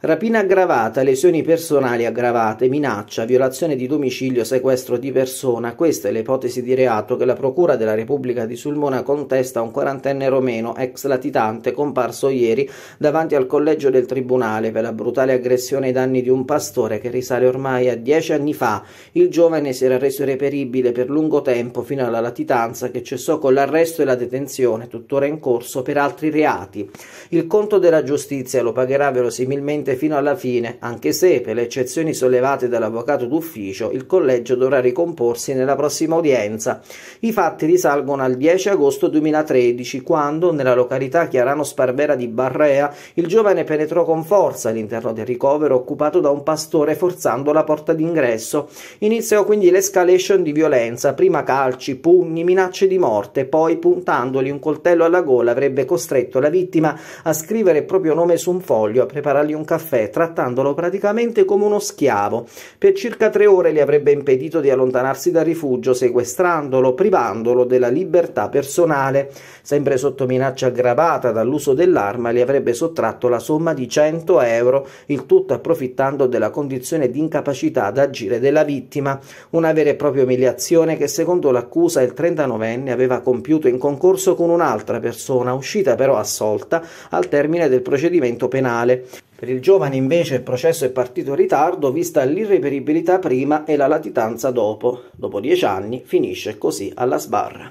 Rapina aggravata, lesioni personali aggravate, minaccia, violazione di domicilio, sequestro di persona, questa è l'ipotesi di reato che la Procura della Repubblica di Sulmona contesta a un quarantenne romeno, ex latitante, comparso ieri davanti al collegio del Tribunale per la brutale aggressione ai danni di un pastore che risale ormai a dieci anni fa. Il giovane si era reso irreperibile per lungo tempo fino alla latitanza che cessò con l'arresto e la detenzione, tuttora in corso, per altri reati. Il conto della giustizia lo pagherà verosimilmente convinte fino alla fine, anche se, per le eccezioni sollevate dall'avvocato d'ufficio, il collegio dovrà ricomporsi nella prossima udienza. I fatti risalgono al 10 agosto 2013, quando, nella località Chiarano Sparvera di Barrea, il giovane penetrò con forza all'interno del ricovero occupato da un pastore forzando la porta d'ingresso. Iniziò quindi l'escalation di violenza, prima calci, pugni, minacce di morte, poi puntandogli un coltello alla gola avrebbe costretto la vittima a scrivere il proprio nome su un foglio, a preparargli un caffè, trattandolo praticamente come uno schiavo. Per circa tre ore gli avrebbe impedito di allontanarsi dal rifugio, sequestrandolo, privandolo della libertà personale. Sempre sotto minaccia aggravata dall'uso dell'arma, gli avrebbe sottratto la somma di 100 euro, il tutto approfittando della condizione di incapacità ad agire della vittima. Una vera e propria umiliazione che, secondo l'accusa, il 39enne aveva compiuto in concorso con un'altra persona, uscita però assolta al termine del procedimento penale. Per il giovane invece il processo è partito in ritardo vista l'irreperibilità prima e la latitanza dopo. Dopo dieci anni finisce così alla sbarra.